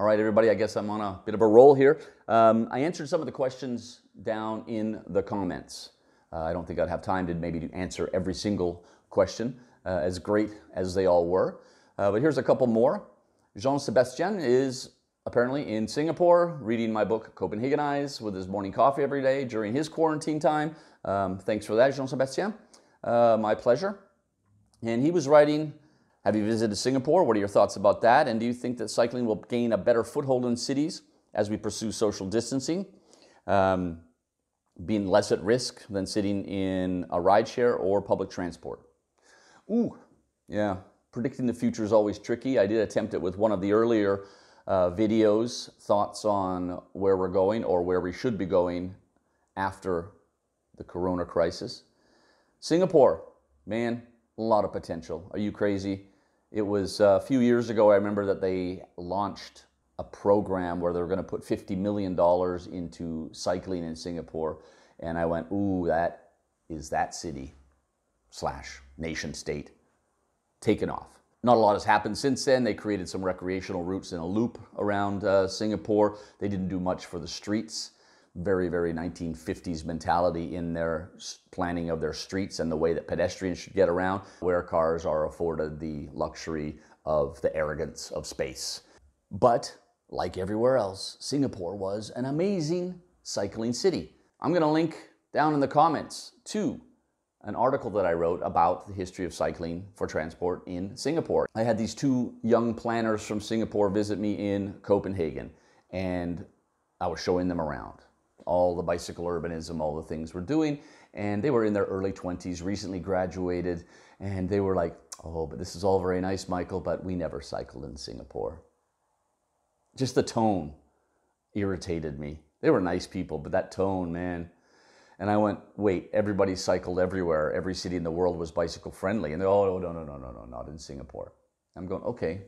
All right, everybody, I guess I'm on a bit of a roll here. Um, I answered some of the questions down in the comments. Uh, I don't think I'd have time to maybe answer every single question, uh, as great as they all were. Uh, but here's a couple more. Jean Sebastien is apparently in Singapore reading my book, Copenhagen Eyes, with his morning coffee every day during his quarantine time. Um, thanks for that, Jean Sebastien. Uh, my pleasure. And he was writing have you visited Singapore? What are your thoughts about that? And do you think that cycling will gain a better foothold in cities as we pursue social distancing, um, being less at risk than sitting in a rideshare or public transport? Ooh, yeah, predicting the future is always tricky. I did attempt it with one of the earlier uh, videos, thoughts on where we're going or where we should be going after the corona crisis. Singapore, man, a lot of potential. Are you crazy? It was uh, a few years ago, I remember that they launched a program where they were going to put $50 million into cycling in Singapore. And I went, ooh, that is that city slash nation state taken off. Not a lot has happened since then. They created some recreational routes in a loop around uh, Singapore. They didn't do much for the streets very, very 1950s mentality in their planning of their streets and the way that pedestrians should get around, where cars are afforded the luxury of the arrogance of space. But like everywhere else, Singapore was an amazing cycling city. I'm going to link down in the comments to an article that I wrote about the history of cycling for transport in Singapore. I had these two young planners from Singapore visit me in Copenhagen, and I was showing them around all the bicycle urbanism, all the things we're doing. And they were in their early 20s, recently graduated, and they were like, Oh, but this is all very nice, Michael, but we never cycled in Singapore. Just the tone irritated me. They were nice people, but that tone, man. And I went, wait, everybody cycled everywhere. Every city in the world was bicycle friendly. And they're, oh, no, no, no, no, no, not in Singapore. I'm going, okay,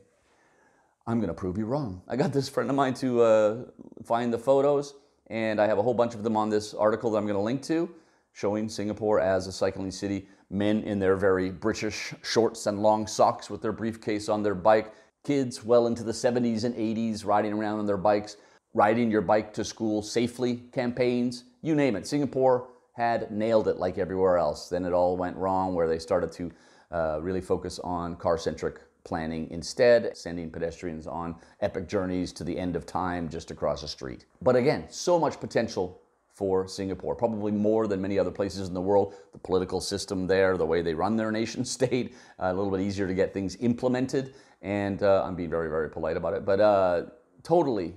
I'm going to prove you wrong. I got this friend of mine to uh, find the photos and I have a whole bunch of them on this article that I'm going to link to showing Singapore as a cycling city, men in their very British shorts and long socks with their briefcase on their bike, kids well into the 70s and 80s riding around on their bikes, riding your bike to school safely campaigns, you name it. Singapore had nailed it like everywhere else. Then it all went wrong where they started to uh, really focus on car centric planning instead, sending pedestrians on epic journeys to the end of time just across a street. But again, so much potential for Singapore, probably more than many other places in the world. The political system there, the way they run their nation state, uh, a little bit easier to get things implemented. And uh, I'm being very, very polite about it, but uh, totally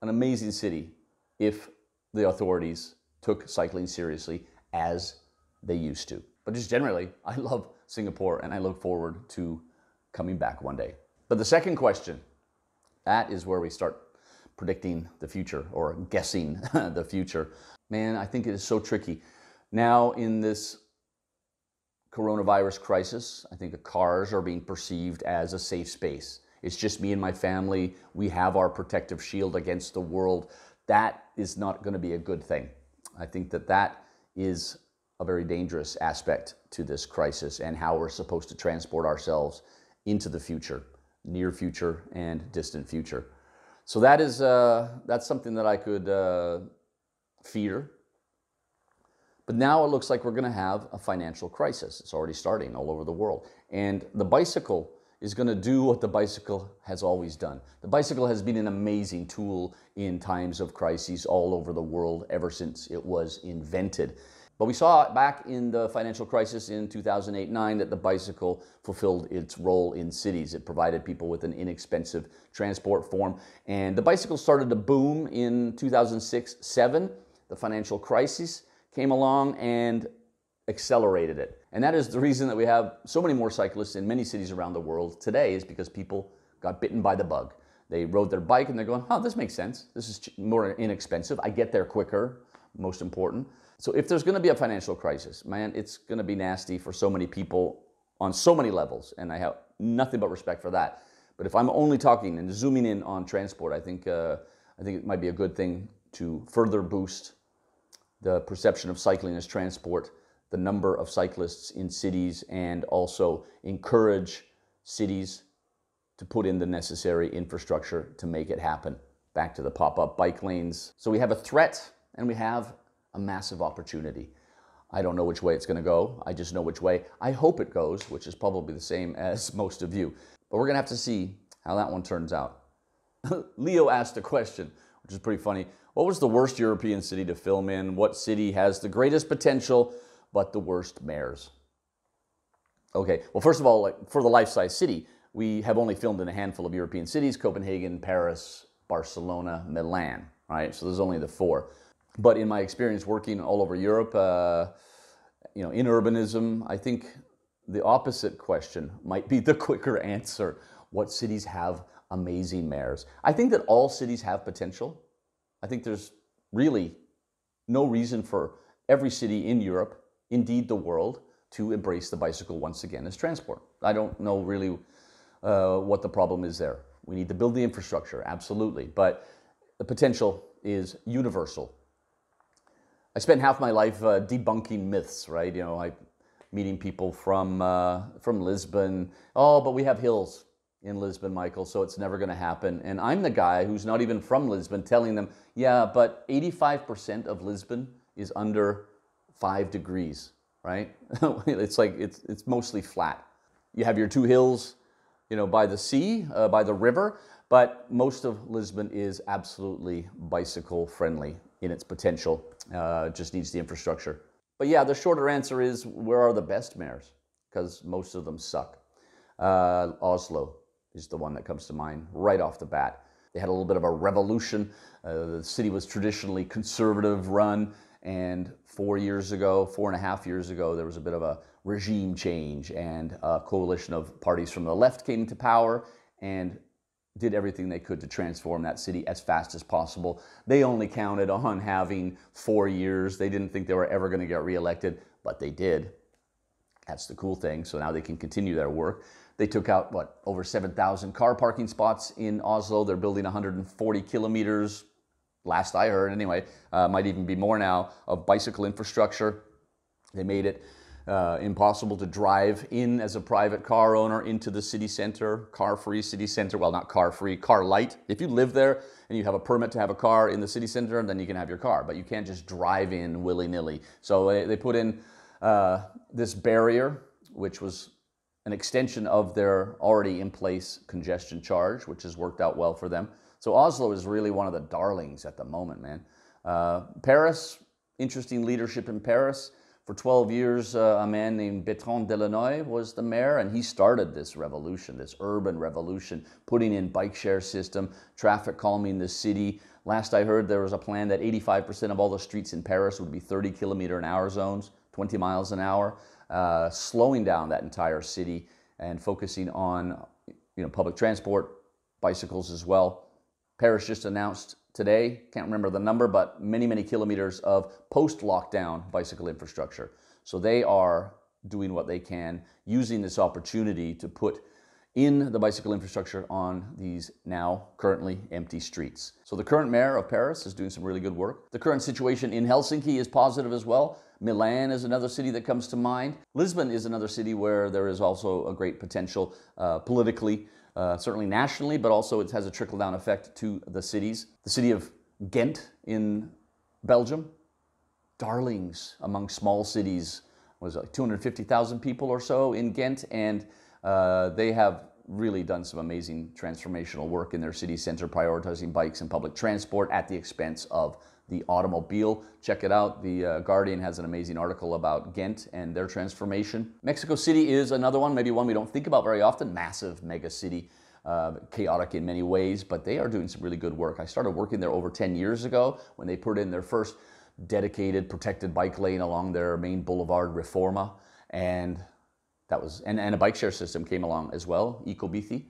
an amazing city if the authorities took cycling seriously as they used to. But just generally, I love Singapore and I look forward to coming back one day. But the second question, that is where we start predicting the future or guessing the future. Man, I think it is so tricky. Now, in this coronavirus crisis, I think the cars are being perceived as a safe space. It's just me and my family. We have our protective shield against the world. That is not going to be a good thing. I think that that is a very dangerous aspect to this crisis and how we're supposed to transport ourselves into the future, near future and distant future. So that is uh, that's something that I could uh, fear. But now it looks like we're going to have a financial crisis. It's already starting all over the world, and the bicycle is going to do what the bicycle has always done. The bicycle has been an amazing tool in times of crises all over the world ever since it was invented. But we saw back in the financial crisis in 2008 9 that the bicycle fulfilled its role in cities. It provided people with an inexpensive transport form. And the bicycle started to boom in 2006 7. The financial crisis came along and accelerated it. And that is the reason that we have so many more cyclists in many cities around the world today, is because people got bitten by the bug. They rode their bike and they're going, oh, this makes sense. This is more inexpensive. I get there quicker most important. So if there's going to be a financial crisis, man, it's going to be nasty for so many people on so many levels, and I have nothing but respect for that. But if I'm only talking and zooming in on transport, I think uh, I think it might be a good thing to further boost the perception of cycling as transport, the number of cyclists in cities, and also encourage cities to put in the necessary infrastructure to make it happen. Back to the pop up bike lanes. So we have a threat and we have a massive opportunity. I don't know which way it's going to go. I just know which way I hope it goes, which is probably the same as most of you. But we're going to have to see how that one turns out. Leo asked a question, which is pretty funny. What was the worst European city to film in? What city has the greatest potential but the worst mayors? Okay, well, first of all, like, for the life size city, we have only filmed in a handful of European cities Copenhagen, Paris, Barcelona, Milan, right? So there's only the four. But in my experience working all over Europe, uh, you know, in urbanism, I think the opposite question might be the quicker answer. What cities have amazing mayors? I think that all cities have potential. I think there's really no reason for every city in Europe, indeed the world, to embrace the bicycle once again as transport. I don't know really uh, what the problem is there. We need to build the infrastructure, absolutely. But the potential is universal I spent half my life uh, debunking myths, right? You know, I meeting people from uh, from Lisbon. Oh, but we have hills in Lisbon, Michael, so it's never going to happen. And I'm the guy who's not even from Lisbon, telling them, yeah, but 85% of Lisbon is under five degrees, right? it's like it's it's mostly flat. You have your two hills, you know, by the sea, uh, by the river, but most of Lisbon is absolutely bicycle friendly in its potential. Uh, just needs the infrastructure. But yeah, the shorter answer is where are the best mayors? Because most of them suck. Uh, Oslo is the one that comes to mind right off the bat. They had a little bit of a revolution. Uh, the city was traditionally conservative run, and four years ago, four and a half years ago, there was a bit of a regime change, and a coalition of parties from the left came to power, and did everything they could to transform that city as fast as possible. They only counted on having four years. They didn't think they were ever going to get reelected, but they did. That's the cool thing. So now they can continue their work. They took out, what, over 7,000 car parking spots in Oslo. They're building 140 kilometers, last I heard anyway, uh, might even be more now, of bicycle infrastructure. They made it uh, impossible to drive in as a private car owner into the city center, car free city center. Well, not car free, car light. If you live there and you have a permit to have a car in the city center, then you can have your car, but you can't just drive in willy nilly. So they, they put in uh, this barrier, which was an extension of their already in place congestion charge, which has worked out well for them. So Oslo is really one of the darlings at the moment, man. Uh, Paris, interesting leadership in Paris. For 12 years, uh, a man named Bertrand Delanoy was the mayor, and he started this revolution, this urban revolution, putting in bike share system, traffic calming the city. Last I heard, there was a plan that 85% of all the streets in Paris would be 30 kilometer an hour zones, 20 miles an hour, uh, slowing down that entire city and focusing on you know, public transport, bicycles as well. Paris just announced today, can't remember the number, but many, many kilometers of post lockdown bicycle infrastructure. So they are doing what they can using this opportunity to put in the bicycle infrastructure on these now currently empty streets. So the current mayor of Paris is doing some really good work. The current situation in Helsinki is positive as well. Milan is another city that comes to mind. Lisbon is another city where there is also a great potential uh, politically uh, certainly nationally, but also it has a trickle down effect to the cities. The city of Ghent in Belgium, darlings among small cities, was like 250,000 people or so in Ghent, and uh, they have really done some amazing transformational work in their city center, prioritizing bikes and public transport at the expense of the automobile. Check it out. The uh, Guardian has an amazing article about Ghent and their transformation. Mexico City is another one, maybe one we don't think about very often. Massive mega city, uh, chaotic in many ways, but they are doing some really good work. I started working there over 10 years ago when they put in their first dedicated protected bike lane along their main boulevard, Reforma. And that was, and, and a bike share system came along as well, Ecobici.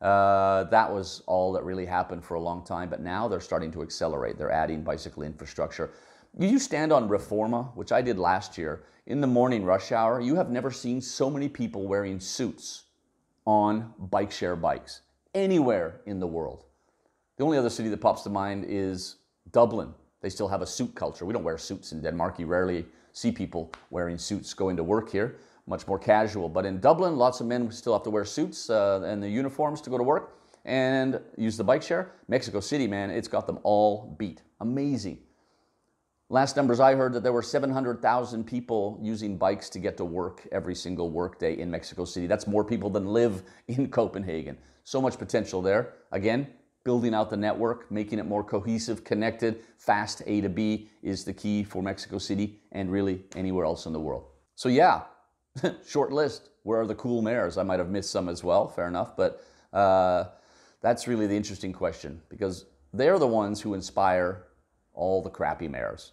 Uh, that was all that really happened for a long time, but now they're starting to accelerate. They're adding bicycle infrastructure. You stand on Reforma, which I did last year, in the morning rush hour, you have never seen so many people wearing suits on bike share bikes anywhere in the world. The only other city that pops to mind is Dublin. They still have a suit culture. We don't wear suits in Denmark. You rarely see people wearing suits going to work here much more casual. But in Dublin, lots of men still have to wear suits uh, and the uniforms to go to work and use the bike share. Mexico City, man, it's got them all beat. Amazing. Last numbers I heard that there were 700,000 people using bikes to get to work every single workday in Mexico City. That's more people than live in Copenhagen. So much potential there. Again, building out the network, making it more cohesive, connected, fast A to B is the key for Mexico City and really anywhere else in the world. So, yeah, short list. Where are the cool mayors? I might have missed some as well. Fair enough, but uh, that's really the interesting question because they're the ones who inspire all the crappy mayors.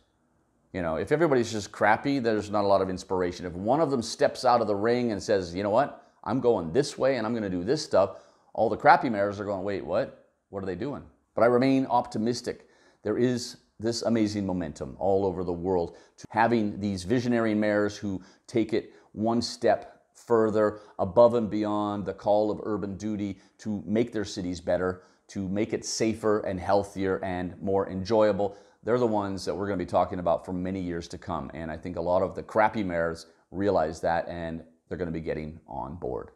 You know, if everybody's just crappy, there's not a lot of inspiration. If one of them steps out of the ring and says, you know what, I'm going this way and I'm going to do this stuff, all the crappy mayors are going, wait, what? What are they doing? But I remain optimistic. There is this amazing momentum all over the world to having these visionary mayors who take it one step further above and beyond the call of urban duty to make their cities better, to make it safer and healthier and more enjoyable. They're the ones that we're going to be talking about for many years to come. And I think a lot of the crappy mayors realize that and they're going to be getting on board.